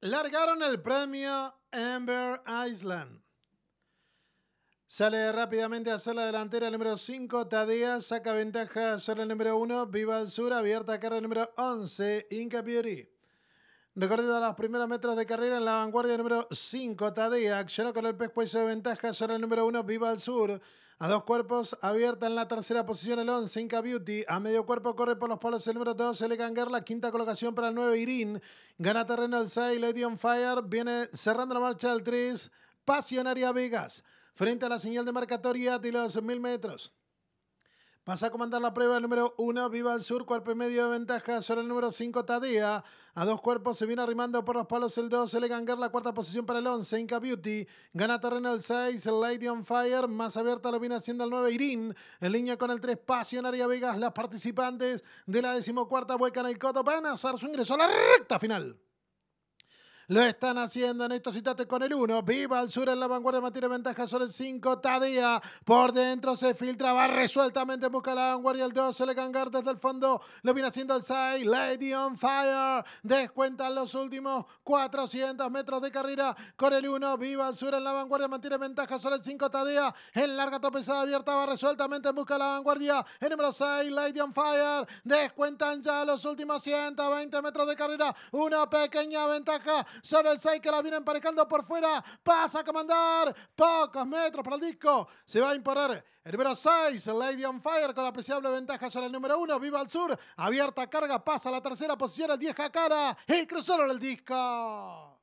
Largaron el premio Amber Island. Sale rápidamente a hacer la delantera el número 5, Tadea. Saca ventaja sobre el número 1, Viva el Sur. Abierta carrera número 11, Inca Beauty. Recorrido las primeras metros de carrera en la vanguardia número 5, Tadea. Accionó con el pez de ventaja sobre el número 1, Viva al Sur. A dos cuerpos, abierta en la tercera posición el 11, Inca Beauty. A medio cuerpo corre por los polos el número 2, Girl. La quinta colocación para el 9, Irín. Gana terreno el 6, Lady on Fire. Viene cerrando la marcha el 3, Pasionaria Vegas. Frente a la señal de marcatoria de los 1000 metros. Vas a comandar la prueba el número 1, Viva el Sur, cuerpo y medio de ventaja sobre el número 5, Tadea. A dos cuerpos se viene arrimando por los palos el 2, Girl, la cuarta posición para el 11, Inca Beauty. Gana terreno el 6, Lady on Fire. Más abierta lo viene haciendo el 9, Irín. En línea con el 3, Pasionaria Vegas. Las participantes de la decimocuarta en el coto van a hacer su ingreso a la recta final. Lo están haciendo en estos citates con el 1. Viva al sur en la vanguardia, mantiene ventaja sobre el 5. Tadía por dentro se filtra, va resueltamente, busca la vanguardia el 2. Se le desde el fondo, lo viene haciendo el 6. Lady on fire, descuentan los últimos 400 metros de carrera con el 1. Viva al sur en la vanguardia, mantiene ventaja sobre el 5. Tadía en larga tropezada abierta, va resueltamente, busca la vanguardia el número 6. Lady on fire, descuentan ya los últimos 120 metros de carrera, una pequeña ventaja Solo el 6 que la viene emparejando por fuera. Pasa a comandar. Pocos metros para el disco. Se va a imparar el número 6, Lady on Fire, con apreciable ventaja sobre el número 1. Viva el sur. Abierta carga. Pasa a la tercera posición. El 10 cara, Y solo el disco.